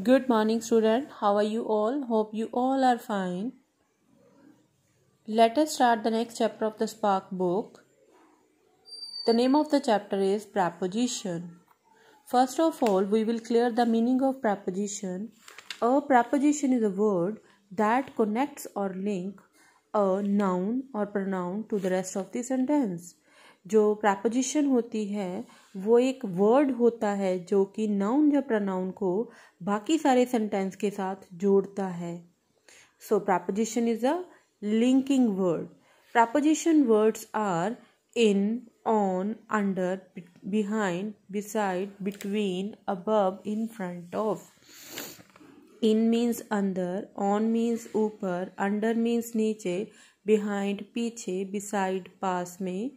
Good morning, student. How are you all? Hope you all are fine. Let us start the next chapter of the Spark book. The name of the chapter is Preposition. First of all, we will clear the meaning of preposition. A preposition is a word that connects or links a noun or pronoun to the rest of the sentence. जो प्रापोजिशन होती है वो एक word होता है जो कि noun या प्रनाउन को बाकी सारे सेंटेंस के साथ जोड़ता है so preposition is a linking word preposition words are in on under behind beside between above in front of in means अंदर ऑन मीन्स ऊपर अंडर मीन्स नीचे बिहाइंड पीछे बिसाइड पास में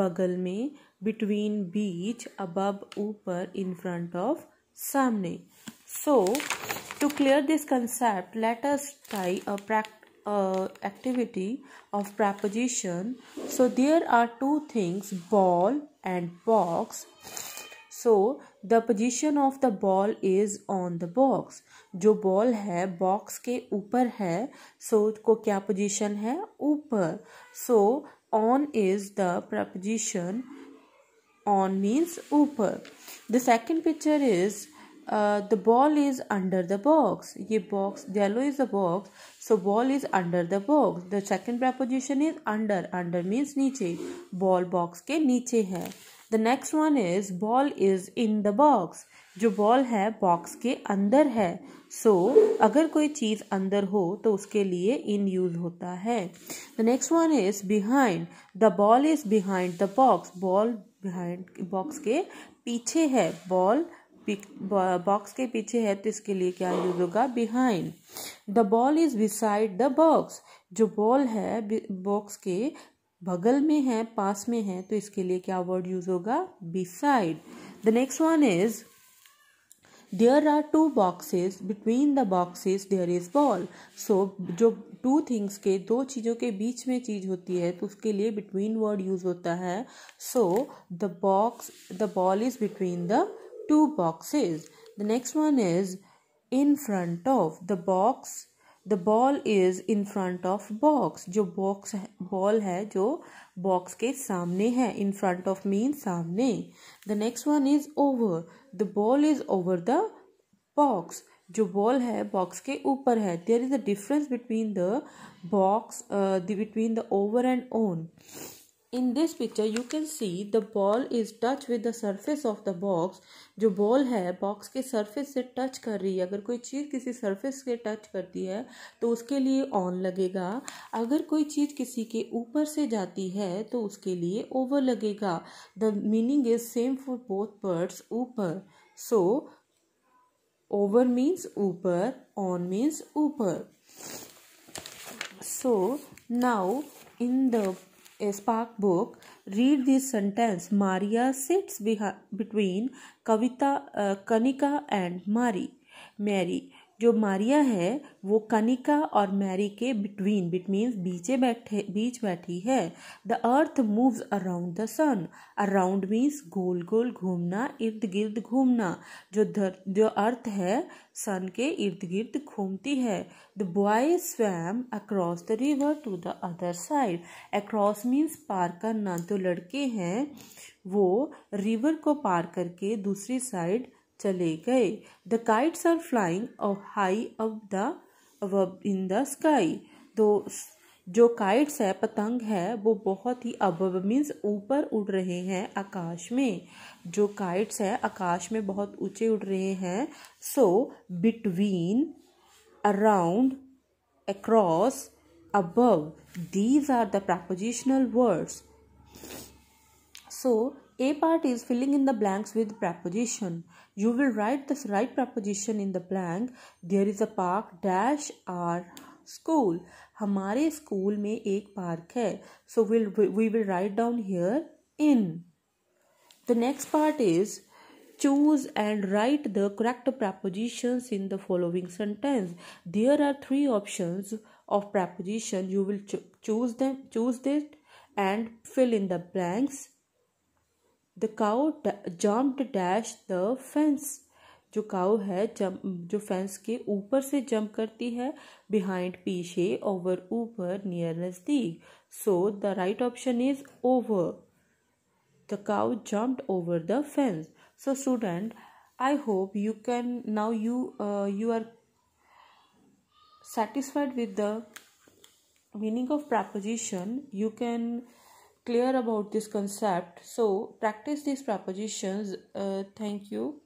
बगल में बिटवीन बीच अबब ऊपर इन फ्रंट ऑफ सामने so to clear this concept let's try a practice activity of preposition so So are two things ball and box so the position of the ball is on the box जो ball है box के ऊपर है सो so, को क्या position है ऊपर so on is the preposition on means ऊपर the second picture is the ball is under the box ये box yellow is a box so ball is under the box the second preposition is under under means नीचे ball box के नीचे है the next one is ball is in the box जो ball है box के अंदर है सो so, अगर कोई चीज़ अंदर हो तो उसके लिए इन यूज होता है the next one is behind the ball is behind the box ball behind box के पीछे है बॉल बॉक्स के पीछे है तो इसके लिए क्या यूज होगा behind the ball is beside the box जो बॉल है बॉक्स के बगल में है पास में है तो इसके लिए क्या वर्ड यूज होगा beside the next one is there are two boxes between the boxes there is ball so जो टू थिंग्स के दो चीज़ों के बीच में चीज़ होती है तो उसके लिए बिटवीन वर्ड यूज होता है so the box the ball is between the two boxes the next one is in front of the box the ball is in front of box जो बॉक्स बॉल है जो box के सामने है in front of mean सामने the next one is over the ball is over the box जो ball है box के ऊपर है there is a difference between the box between the over and on in this picture you can see the ball is touch with the surface of the box जो ball है box के surface से touch कर रही है अगर कोई चीज किसी सर्फेस से टच करती है तो उसके लिए ऑन लगेगा अगर कोई चीज किसी के ऊपर से जाती है तो उसके लिए ओवर लगेगा the meaning is same for both parts ऊपर सो ओवर मीन्स ऊपर ऑन मीन्स ऊपर so now in the a spark book, read this sentence Maria sits between Kavita, uh, Kanika and Mari. Mary. जो मारिया है वो कनिका और Mary के between bit means बीचे बैठे बीच बैठी है the earth moves around the sun around means गोल गोल घूमना इर्द गिर्द घूमना जो धर जो अर्थ है सन के इर्द गिर्द घूमती है the boy swam across the river to the other side across means पार करना जो लड़के हैं वो रिवर को पार करके दूसरी साइड चले गए the kites are flying high अब द इन द स्काई तो जो काइट्स है पतंग है वो बहुत ही अब मीन्स ऊपर उड़ रहे हैं आकाश में जो काइट्स है आकाश में बहुत ऊंचे उड़ रहे हैं so between around across above these are the prepositional words so A part is filling in the blanks with preposition. You will write the right preposition in the blank. There is a park dash our school. हमारे school में एक park है. So we'll, we will write down here in. The next part is choose and write the correct prepositions in the following sentence. There are three options of preposition. You will cho choose them, choose it and fill in the blanks the cow jump dash the fence जो cow है jump, जो fence के ऊपर से jump करती है behind पीछे over ऊपर नियर नजदीक so the right option is over the cow jump over the fence so student I hope you can now you you are satisfied with the meaning of preposition you can clear about this concept so practice these propositions uh, thank you